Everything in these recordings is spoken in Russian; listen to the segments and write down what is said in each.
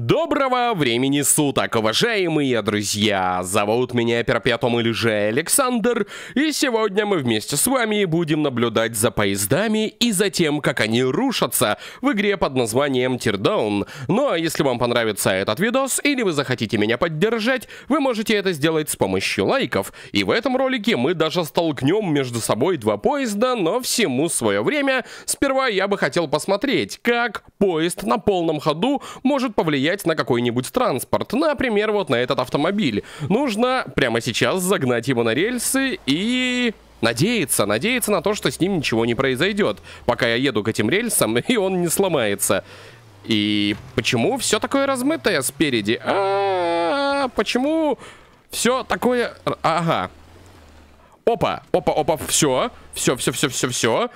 Доброго времени суток, уважаемые друзья! Зовут меня Перпетум или же Александр, и сегодня мы вместе с вами будем наблюдать за поездами и за тем, как они рушатся в игре под названием Teardown. Ну а если вам понравится этот видос или вы захотите меня поддержать, вы можете это сделать с помощью лайков. И в этом ролике мы даже столкнем между собой два поезда, но всему свое время. Сперва я бы хотел посмотреть, как поезд на полном ходу может повлиять повлиять на какой-нибудь транспорт, например, вот на этот автомобиль. Нужно прямо сейчас загнать его на рельсы и... Надеяться, надеяться на то, что с ним ничего не произойдет, пока я еду к этим рельсам, и он не сломается. И почему все такое размытое спереди? А, -а, -а почему все такое... Ага. Опа, опа, опа, все, все, все, все, все, все.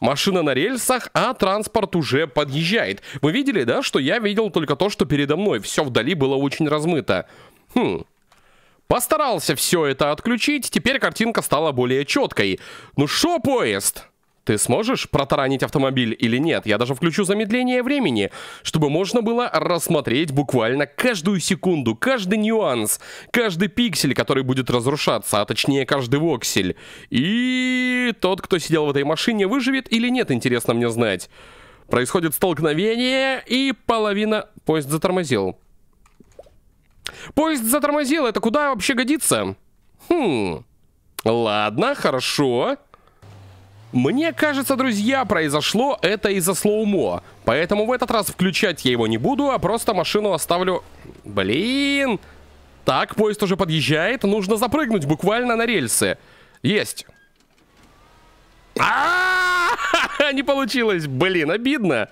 Машина на рельсах, а транспорт уже подъезжает. Вы видели, да, что я видел только то, что передо мной. Все вдали было очень размыто. Хм. Постарался все это отключить, теперь картинка стала более четкой. Ну шо, поезд? Ты сможешь протаранить автомобиль или нет? Я даже включу замедление времени, чтобы можно было рассмотреть буквально каждую секунду, каждый нюанс, каждый пиксель, который будет разрушаться, а точнее каждый воксель. И тот, кто сидел в этой машине, выживет или нет, интересно мне знать. Происходит столкновение, и половина... Поезд затормозил. Поезд затормозил, это куда вообще годится? Хм... Ладно, хорошо... Хорошо. Мне кажется, друзья, произошло это из-за слоумо. Поэтому в этот раз включать я его не буду, а просто машину оставлю... Блин! Так, поезд уже подъезжает. Нужно запрыгнуть буквально на рельсы. Есть. А не получилось. Блин, обидно.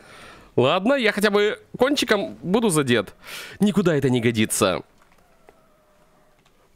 Ладно, я хотя бы кончиком буду задет. Никуда это не годится.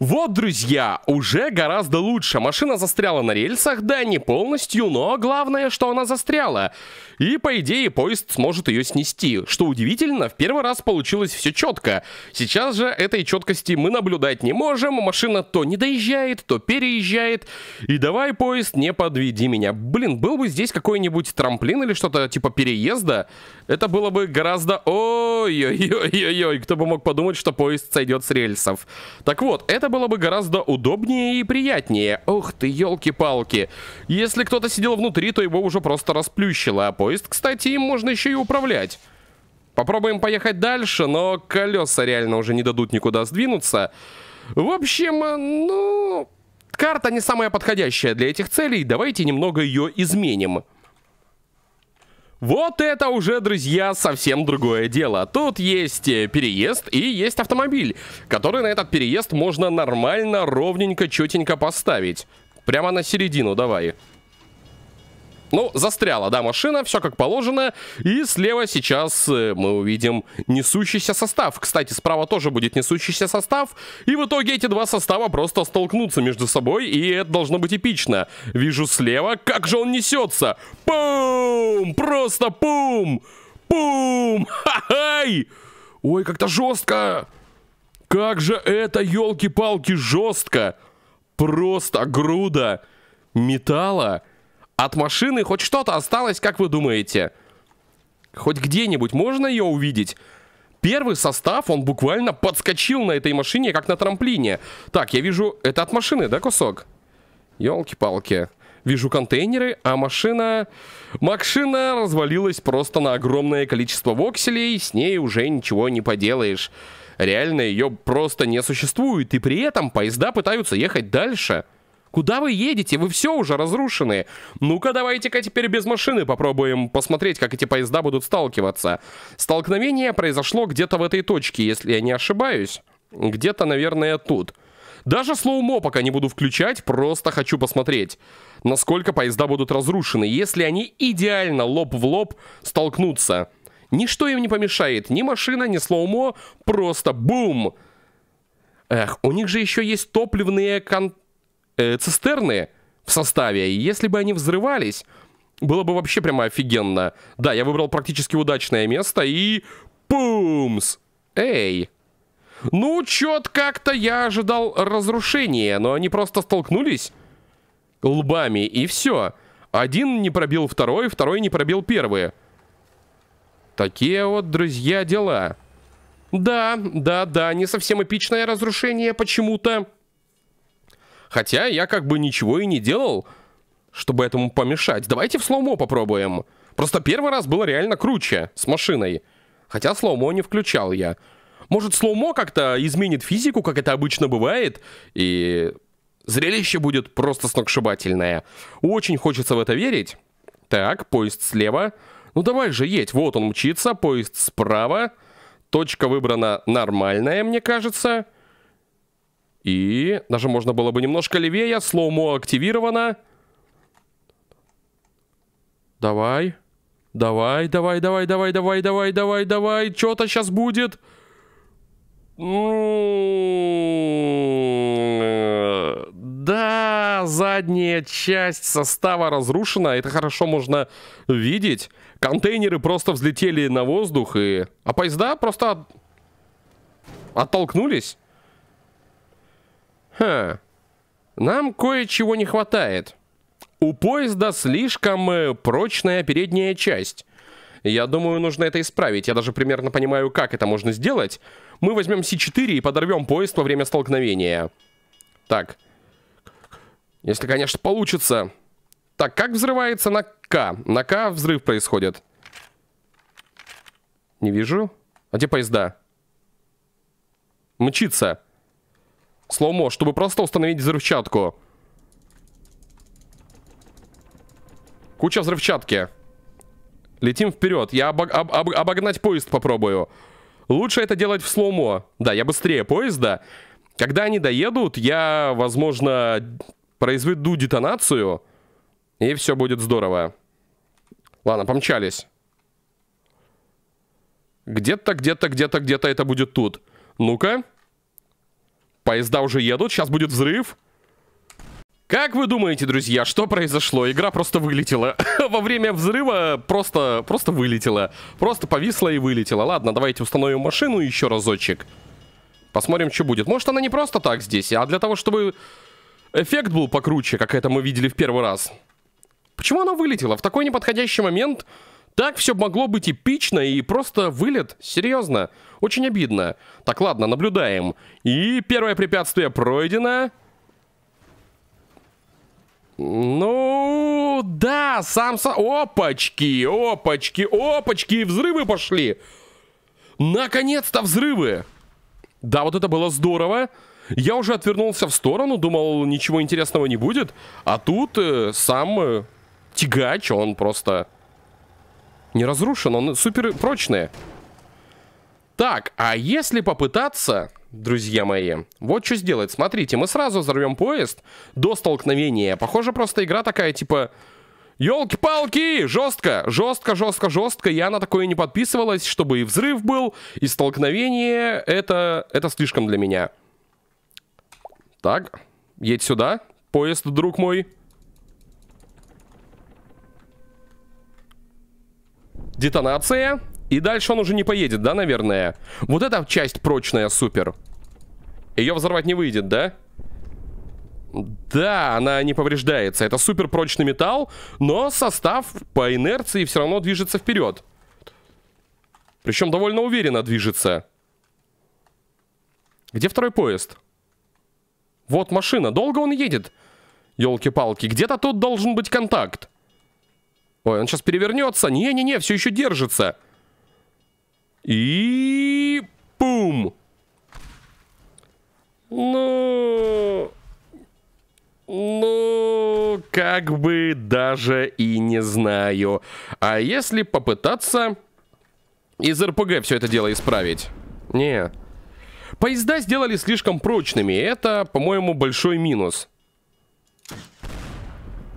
Вот, друзья, уже гораздо лучше. Машина застряла на рельсах, да не полностью, но главное, что она застряла. И, по идее, поезд сможет ее снести. Что удивительно, в первый раз получилось все четко. Сейчас же этой четкости мы наблюдать не можем. Машина то не доезжает, то переезжает. И давай, поезд, не подведи меня. Блин, был бы здесь какой-нибудь трамплин или что-то типа переезда это было бы гораздо... Ой-ой-ой-ой, кто бы мог подумать, что поезд сойдет с рельсов. Так вот, это было бы гораздо удобнее и приятнее. Ух ты, елки-палки. Если кто-то сидел внутри, то его уже просто расплющило. А поезд, кстати, им можно еще и управлять. Попробуем поехать дальше, но колеса реально уже не дадут никуда сдвинуться. В общем, э, ну... Карта не самая подходящая для этих целей, давайте немного ее изменим. Вот это уже, друзья, совсем другое дело. Тут есть э, переезд и есть автомобиль, который на этот переезд можно нормально, ровненько, четенько поставить. Прямо на середину давай. Ну, застряла, да, машина, все как положено. И слева сейчас э, мы увидим несущийся состав. Кстати, справа тоже будет несущийся состав. И в итоге эти два состава просто столкнутся между собой, и это должно быть эпично. Вижу слева, как же он несется. Пум! Пум! Просто пум! Пум! Ха-хай! Ой, как-то жестко! Как же это, елки-палки, жестко! Просто груда металла. От машины хоть что-то осталось, как вы думаете? Хоть где-нибудь можно ее увидеть? Первый состав, он буквально подскочил на этой машине, как на трамплине. Так, я вижу, это от машины, да, кусок? Елки-палки вижу контейнеры, а машина... Машина развалилась просто на огромное количество вокселей, с ней уже ничего не поделаешь. Реально ее просто не существует, и при этом поезда пытаются ехать дальше. Куда вы едете? Вы все уже разрушены. Ну-ка, давайте-ка теперь без машины попробуем посмотреть, как эти поезда будут сталкиваться. Столкновение произошло где-то в этой точке, если я не ошибаюсь. Где-то, наверное, тут. Тут. Даже слоумо пока не буду включать, просто хочу посмотреть, насколько поезда будут разрушены, если они идеально лоб в лоб столкнутся. Ничто им не помешает, ни машина, ни слоумо, просто бум! Эх, у них же еще есть топливные кон... э, цистерны в составе, и если бы они взрывались, было бы вообще прямо офигенно. Да, я выбрал практически удачное место и... бумс, Эй! Ну, чё как-то я ожидал разрушения, но они просто столкнулись лбами, и все. Один не пробил второй, второй не пробил первый. Такие вот, друзья, дела. Да, да, да, не совсем эпичное разрушение почему-то. Хотя я как бы ничего и не делал, чтобы этому помешать. Давайте в слоумо попробуем. Просто первый раз было реально круче с машиной. Хотя слоумо не включал я. Может, слоумо как-то изменит физику, как это обычно бывает, и зрелище будет просто сногсшибательное. Очень хочется в это верить. Так, поезд слева. Ну давай же, едь. Вот он мчится, поезд справа. Точка выбрана нормальная, мне кажется. И даже можно было бы немножко левее. Слоумо активировано. Давай. Давай, давай, давай, давай, давай, давай, давай, давай. Что-то сейчас будет. Да, задняя часть состава разрушена. Это хорошо можно видеть. Контейнеры просто взлетели на воздух. И... А поезда просто от... оттолкнулись. Ха. Нам кое-чего не хватает. У поезда слишком прочная передняя часть. Я думаю, нужно это исправить. Я даже примерно понимаю, как это можно сделать. Мы возьмем С4 и подорвем поезд во время столкновения. Так. Если, конечно, получится. Так, как взрывается на К? На К взрыв происходит. Не вижу. А где поезда? Мчится. Слоумо, чтобы просто установить взрывчатку. Куча взрывчатки. Летим вперед. Я обог об об обогнать поезд попробую. Лучше это делать в слоумо. Да, я быстрее поезда. Когда они доедут, я, возможно, произведу детонацию, и все будет здорово. Ладно, помчались. Где-то, где-то, где-то, где-то это будет тут. Ну-ка. Поезда уже едут, сейчас будет взрыв. Взрыв. Как вы думаете, друзья, что произошло? Игра просто вылетела. Во время взрыва просто, просто вылетела. Просто повисла и вылетела. Ладно, давайте установим машину еще разочек. Посмотрим, что будет. Может, она не просто так здесь, а для того, чтобы эффект был покруче, как это мы видели в первый раз. Почему она вылетела? В такой неподходящий момент так все могло быть эпично и просто вылет. Серьезно. Очень обидно. Так, ладно, наблюдаем. И первое препятствие пройдено. Ну, да, сам Опачки, опачки, опачки, и взрывы пошли. Наконец-то взрывы. Да, вот это было здорово. Я уже отвернулся в сторону, думал, ничего интересного не будет. А тут э, сам э, тягач, он просто не разрушен, он супер прочный. Так, а если попытаться друзья мои. Вот что сделать. Смотрите, мы сразу взорвем поезд до столкновения. Похоже, просто игра такая, типа... Ёлки-палки! Жестко, жестко, жестко, жестко. Я на такое не подписывалась, чтобы и взрыв был, и столкновение. Это, это слишком для меня. Так, едь сюда, поезд, друг мой. Детонация. И дальше он уже не поедет, да, наверное? Вот эта часть прочная, супер. Ее взорвать не выйдет, да? Да, она не повреждается. Это супер прочный металл, но состав по инерции все равно движется вперед. Причем довольно уверенно движется. Где второй поезд? Вот машина. Долго он едет? Елки-палки. Где-то тут должен быть контакт. Ой, он сейчас перевернется. Не-не-не, все еще держится. И... бум. Ну... Ну, как бы даже и не знаю. А если попытаться из РПГ все это дело исправить? Не. Поезда сделали слишком прочными, это, по-моему, большой минус.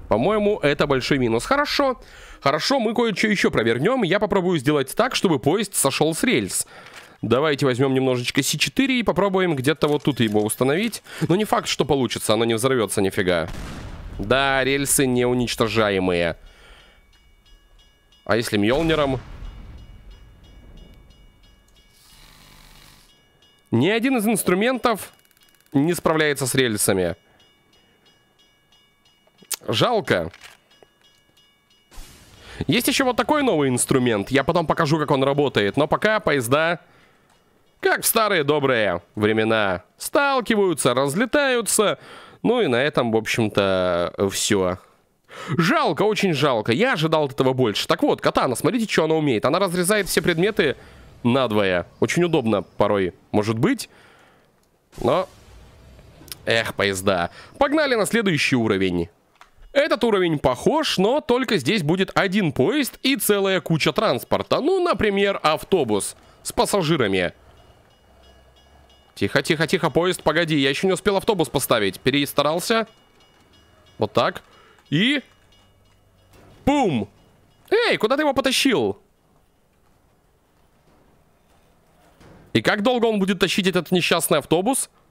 По-моему, это большой минус. Хорошо. Хорошо. Хорошо, мы кое-что еще провернем. Я попробую сделать так, чтобы поезд сошел с рельс. Давайте возьмем немножечко с 4 и попробуем где-то вот тут его установить. Но ну, не факт, что получится, оно не взорвется нифига. Да, рельсы неуничтожаемые. А если Мьолниром? Ни один из инструментов не справляется с рельсами. Жалко. Есть еще вот такой новый инструмент. Я потом покажу, как он работает. Но пока поезда, как в старые добрые времена, сталкиваются, разлетаются. Ну и на этом, в общем-то, все. Жалко, очень жалко. Я ожидал от этого больше. Так вот, катана, смотрите, что она умеет. Она разрезает все предметы надвое. Очень удобно порой, может быть. Но... Эх, поезда. Погнали на следующий уровень. Этот уровень похож, но только здесь будет один поезд и целая куча транспорта. Ну, например, автобус с пассажирами. Тихо, тихо, тихо, поезд, погоди, я еще не успел автобус поставить. Перестарался. Вот так. И... Бум! Эй, куда ты его потащил? И как долго он будет тащить этот несчастный автобус? Автобус?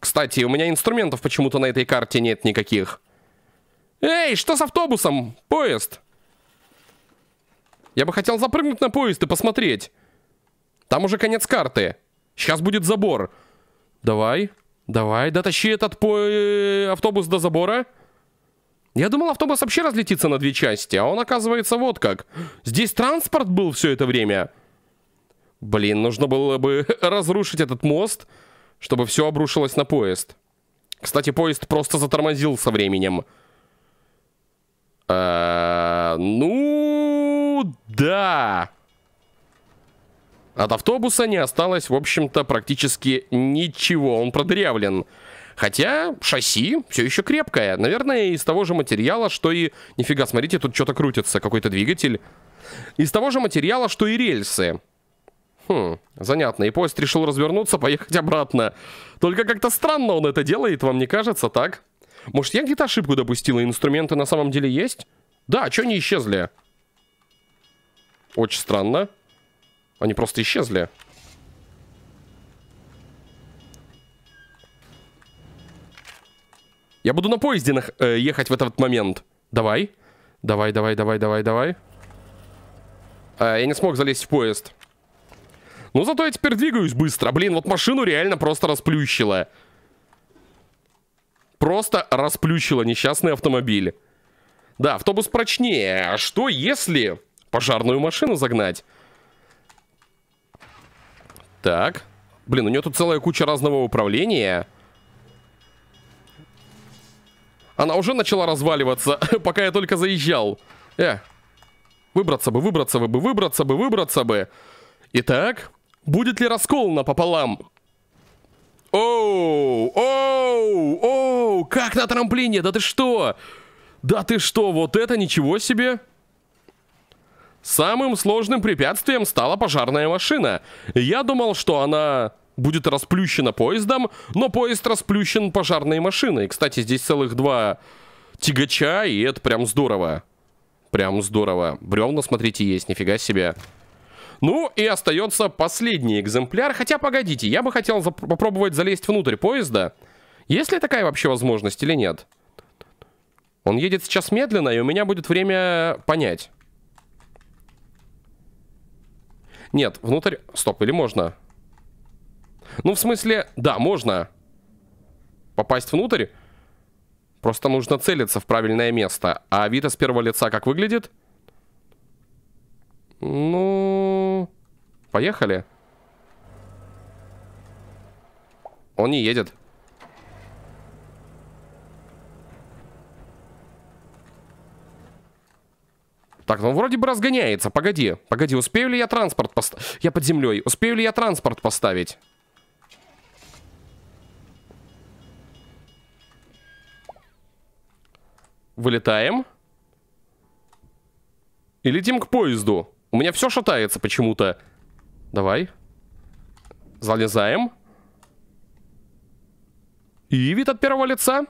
Кстати, у меня инструментов почему-то на этой карте нет никаких. Эй, что с автобусом? Поезд. Я бы хотел запрыгнуть на поезд и посмотреть. Там уже конец карты. Сейчас будет забор. Давай, давай, дотащи этот по э, автобус до забора. Я думал, автобус вообще разлетится на две части, а он оказывается вот как. Здесь транспорт был все это время. Блин, нужно было бы разрушить этот Мост чтобы все обрушилось на поезд. Кстати, поезд просто затормозил со временем. Э -э ну, да. От автобуса не осталось, в общем-то, практически ничего. Он продырявлен. Хотя шасси все еще крепкое. Наверное, из того же материала, что и... Нифига, смотрите, тут что-то крутится, какой-то двигатель. Из того же материала, что и рельсы. Хм, занятно. И поезд решил развернуться, поехать обратно. Только как-то странно он это делает, вам не кажется, так? Может, я где-то ошибку допустил и инструменты на самом деле есть? Да, а что они исчезли? Очень странно. Они просто исчезли. Я буду на поезде на э, ехать в этот момент. Давай. Давай, давай, давай, давай, давай. А, я не смог залезть в поезд. Но ну, зато я теперь двигаюсь быстро. Блин, вот машину реально просто расплющило. Просто расплющило несчастный автомобиль. Да, автобус прочнее. А что если пожарную машину загнать? Так. Блин, у нее тут целая куча разного управления. Она уже начала разваливаться, пока я только заезжал. Э, выбраться бы, выбраться бы, выбраться бы, выбраться бы. Итак, Будет ли расколано пополам? Оу, оу, оу, как на трамплине, да ты что? Да ты что, вот это ничего себе! Самым сложным препятствием стала пожарная машина. Я думал, что она будет расплющена поездом, но поезд расплющен пожарной машиной. Кстати, здесь целых два тягача, и это прям здорово. Прям здорово. Бревна, смотрите, есть, нифига себе. Ну и остается последний экземпляр. Хотя, погодите, я бы хотел попробовать залезть внутрь поезда. Есть ли такая вообще возможность или нет? Он едет сейчас медленно, и у меня будет время понять. Нет, внутрь... Стоп, или можно? Ну, в смысле, да, можно попасть внутрь. Просто нужно целиться в правильное место. А вид из первого лица как выглядит? Ну... Поехали. Он не едет. Так, ну вроде бы разгоняется. Погоди, погоди, успею ли я транспорт поставить? Я под землей. Успею ли я транспорт поставить? Вылетаем. И летим к поезду. У меня все шатается почему-то. Давай. Залезаем. И вид от первого лица.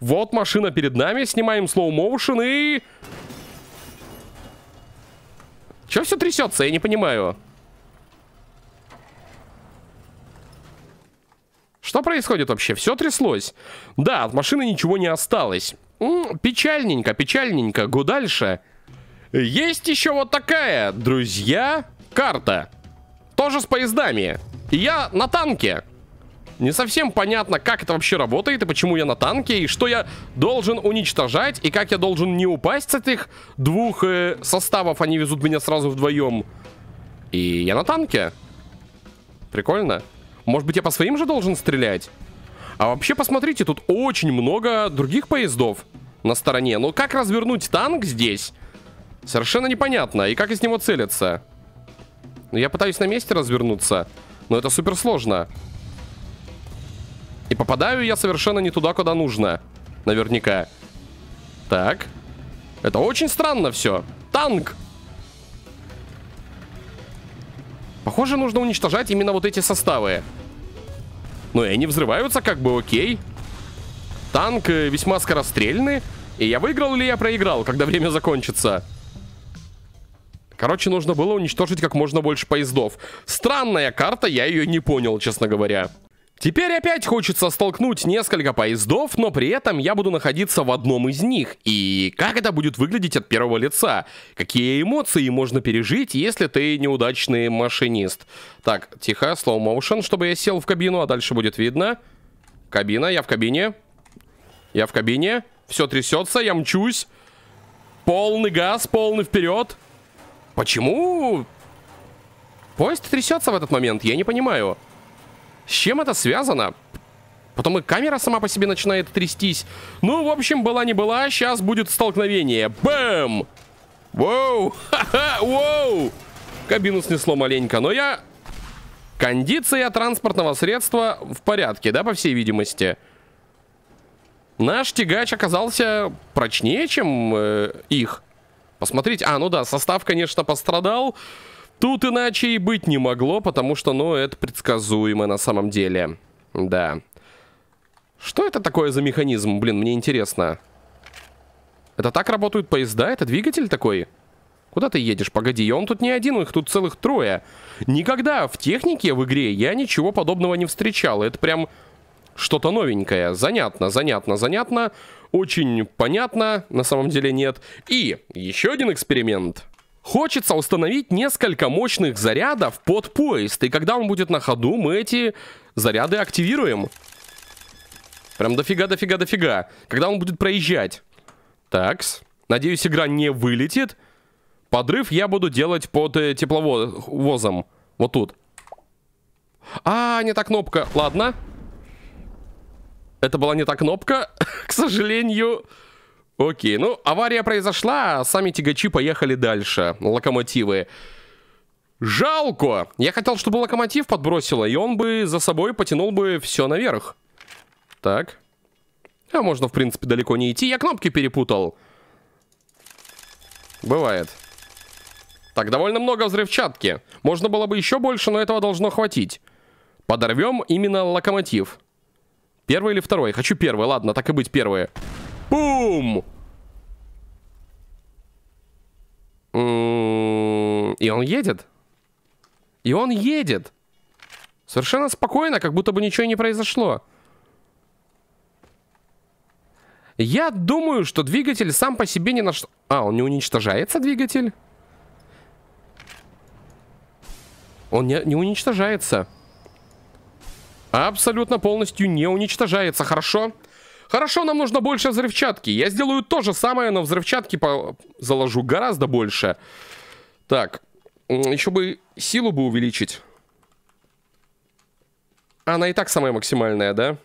Вот машина перед нами. Снимаем slow motion и... Че все трясется? Я не понимаю. Что происходит вообще? Все тряслось. Да, от машины ничего не осталось. М -м, печальненько, печальненько. Го дальше. Дальше. Есть еще вот такая, друзья, карта. Тоже с поездами. И я на танке. Не совсем понятно, как это вообще работает и почему я на танке, и что я должен уничтожать, и как я должен не упасть с этих двух э, составов. Они везут меня сразу вдвоем. И я на танке. Прикольно. Может быть, я по своим же должен стрелять? А вообще, посмотрите, тут очень много других поездов на стороне. Но ну, как развернуть танк здесь? Совершенно непонятно. И как из него целиться? Ну, я пытаюсь на месте развернуться, но это супер сложно. И попадаю я совершенно не туда, куда нужно. Наверняка. Так. Это очень странно все. Танк! Похоже, нужно уничтожать именно вот эти составы. Ну и они взрываются, как бы окей. Танк э, весьма скорострельный. И я выиграл или я проиграл, когда время закончится? Короче, нужно было уничтожить как можно больше поездов. Странная карта, я ее не понял, честно говоря. Теперь опять хочется столкнуть несколько поездов, но при этом я буду находиться в одном из них. И как это будет выглядеть от первого лица? Какие эмоции можно пережить, если ты неудачный машинист? Так, тихо, slow motion, чтобы я сел в кабину, а дальше будет видно. Кабина, я в кабине. Я в кабине. Все трясется, я мчусь. Полный газ, полный вперед. Почему поезд трясется в этот момент? Я не понимаю. С чем это связано? Потом и камера сама по себе начинает трястись. Ну, в общем, была не была, сейчас будет столкновение. Бэм! Воу! Ха-ха! Воу! Кабину снесло маленько, но я... Кондиция транспортного средства в порядке, да, по всей видимости? Наш тягач оказался прочнее, чем э, их. Посмотреть. А, ну да, состав, конечно, пострадал. Тут иначе и быть не могло, потому что, ну, это предсказуемо на самом деле. Да. Что это такое за механизм? Блин, мне интересно. Это так работают поезда? Это двигатель такой? Куда ты едешь? Погоди, он тут не один, их тут целых трое. Никогда в технике в игре я ничего подобного не встречал. Это прям что-то новенькое. Занятно, занятно, занятно. Очень понятно, на самом деле нет. И еще один эксперимент. Хочется установить несколько мощных зарядов под поезд. И когда он будет на ходу, мы эти заряды активируем. Прям дофига, дофига, дофига. Когда он будет проезжать. Такс. Надеюсь, игра не вылетит. Подрыв я буду делать под э, тепловозом. Вот тут. А, не та кнопка. Ладно. Это была не та кнопка, к сожалению. Окей, ну, авария произошла, а сами тягачи поехали дальше. Локомотивы. Жалко! Я хотел, чтобы локомотив подбросило, и он бы за собой потянул бы все наверх. Так. А можно, в принципе, далеко не идти. Я кнопки перепутал. Бывает. Так, довольно много взрывчатки. Можно было бы еще больше, но этого должно хватить. Подорвем именно локомотив. Первый или второй? Хочу первый. Ладно, так и быть, первые. Бум! М-м-м, и он едет. И он едет. Совершенно спокойно, как будто бы ничего не произошло. Я думаю, что двигатель сам по себе не наш. А, он не уничтожается, двигатель? Он не, не уничтожается абсолютно полностью не уничтожается, хорошо? Хорошо, нам нужно больше взрывчатки. Я сделаю то же самое, но взрывчатки по... заложу гораздо больше. Так, еще бы силу бы увеличить. Она и так самая максимальная, да?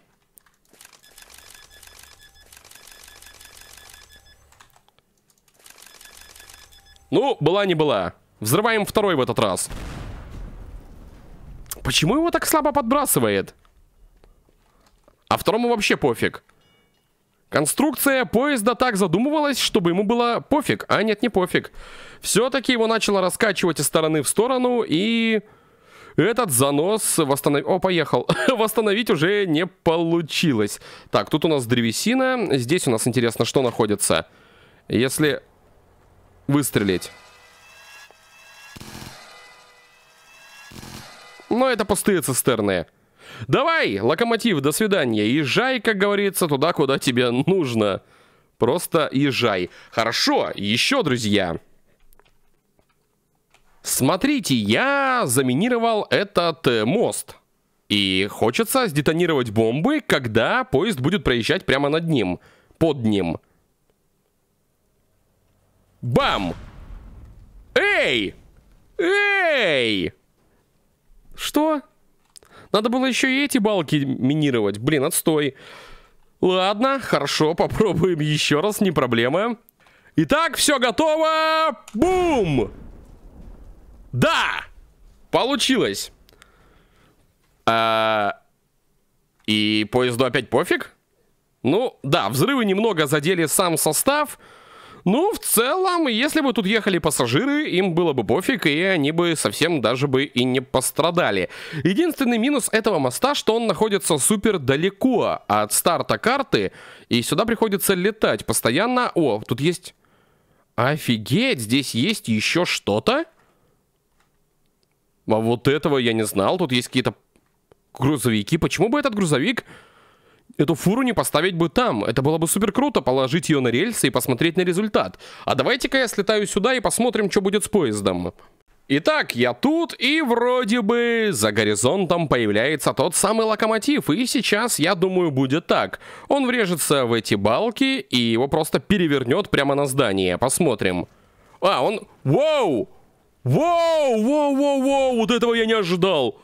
Ну, была не была. Взрываем второй в этот раз. Почему его так слабо подбрасывает? А второму вообще пофиг. Конструкция поезда так задумывалась, чтобы ему было пофиг. А нет, не пофиг. Все-таки его начало раскачивать из стороны в сторону, и этот занос восстановить... О, поехал. восстановить уже не получилось. Так, тут у нас древесина. Здесь у нас интересно, что находится. Если выстрелить. Но это пустые цистерны. Давай, локомотив, до свидания. Езжай, как говорится, туда, куда тебе нужно. Просто езжай. Хорошо, еще, друзья. Смотрите, я заминировал этот э, мост. И хочется сдетонировать бомбы, когда поезд будет проезжать прямо над ним. Под ним. Бам! Эй! Эй! Что? Надо было еще и эти балки минировать. Блин, отстой. Ладно, хорошо, попробуем еще раз, не проблема. Итак, все готово. Бум! Да! Получилось. А... И поезду опять пофиг? Ну, да, взрывы немного задели сам состав, ну, в целом, если бы тут ехали пассажиры, им было бы пофиг, и они бы совсем даже бы и не пострадали. Единственный минус этого моста, что он находится супер далеко от старта карты, и сюда приходится летать постоянно. О, тут есть... Офигеть, здесь есть еще что-то? А вот этого я не знал, тут есть какие-то грузовики. Почему бы этот грузовик Эту фуру не поставить бы там. Это было бы супер круто положить ее на рельсы и посмотреть на результат. А давайте-ка я слетаю сюда и посмотрим, что будет с поездом. Итак, я тут, и вроде бы за горизонтом появляется тот самый локомотив, и сейчас, я думаю, будет так. Он врежется в эти балки, и его просто перевернет прямо на здание. Посмотрим. А, он... Воу! Воу! Воу, воу, воу! Вот этого я не ожидал!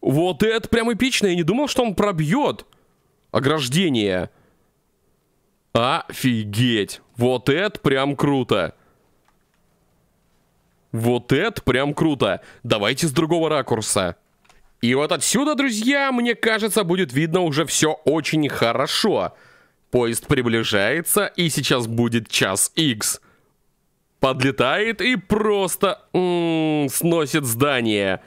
Вот это прям эпично, я не думал, что он пробьет ограждение. Офигеть. Вот это прям круто. Вот это прям круто. Давайте с другого ракурса. И вот отсюда, друзья, мне кажется, будет видно уже все очень хорошо. Поезд приближается, и сейчас будет час X. Подлетает и просто м -м, сносит здание.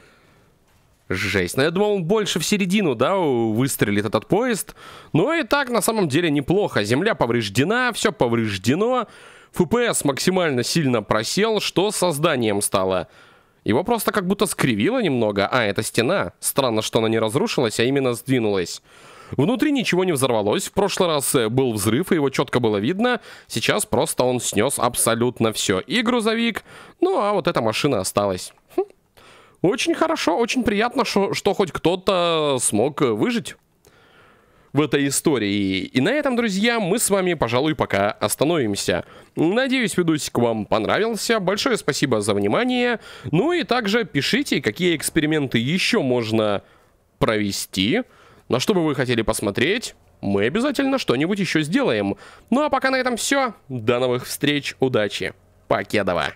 Жесть. Но ну, я думал, он больше в середину, да, выстрелит этот поезд. Но ну, и так, на самом деле, неплохо. Земля повреждена, все повреждено. ФПС максимально сильно просел, что созданием стало. Его просто как будто скривило немного. А, это стена. Странно, что она не разрушилась, а именно сдвинулась. Внутри ничего не взорвалось. В прошлый раз э, был взрыв, и его четко было видно. Сейчас просто он снес абсолютно все. И грузовик. Ну, а вот эта машина осталась. Хм. Очень хорошо, очень приятно, что, что хоть кто-то смог э, выжить в этой истории. И на этом, друзья, мы с вами, пожалуй, пока остановимся. Надеюсь, видосик вам понравился. Большое спасибо за внимание. Ну и также пишите, какие эксперименты еще можно провести, на что бы вы хотели посмотреть. Мы обязательно что-нибудь еще сделаем. Ну а пока на этом все. До новых встреч, удачи. Покедова.